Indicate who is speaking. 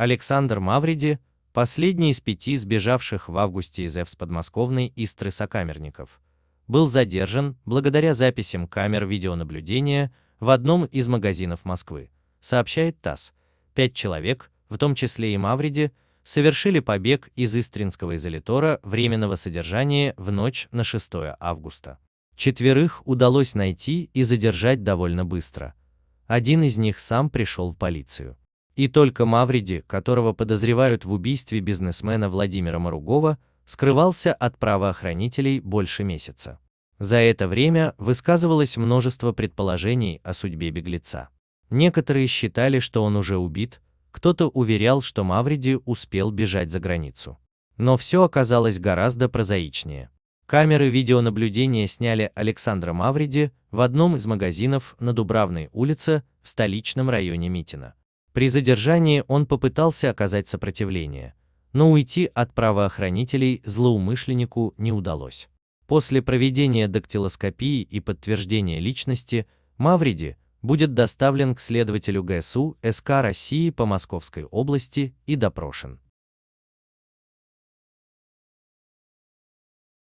Speaker 1: Александр Мавриди, последний из пяти сбежавших в августе из ЭВС подмосковной Истры сокамерников, был задержан благодаря записям камер видеонаблюдения в одном из магазинов Москвы, сообщает ТАСС. Пять человек, в том числе и Мавриди, совершили побег из Истринского изолитора временного содержания в ночь на 6 августа. Четверых удалось найти и задержать довольно быстро. Один из них сам пришел в полицию. И только Мавриди, которого подозревают в убийстве бизнесмена Владимира Маругова, скрывался от правоохранителей больше месяца. За это время высказывалось множество предположений о судьбе беглеца. Некоторые считали, что он уже убит, кто-то уверял, что Мавриди успел бежать за границу. Но все оказалось гораздо прозаичнее. Камеры видеонаблюдения сняли Александра Мавриди в одном из магазинов на Дубравной улице в столичном районе Митина. При задержании он попытался оказать сопротивление, но уйти от правоохранителей злоумышленнику не удалось. После проведения дактилоскопии и подтверждения личности Мавриди будет доставлен к следователю ГСУ СК России по Московской области и допрошен.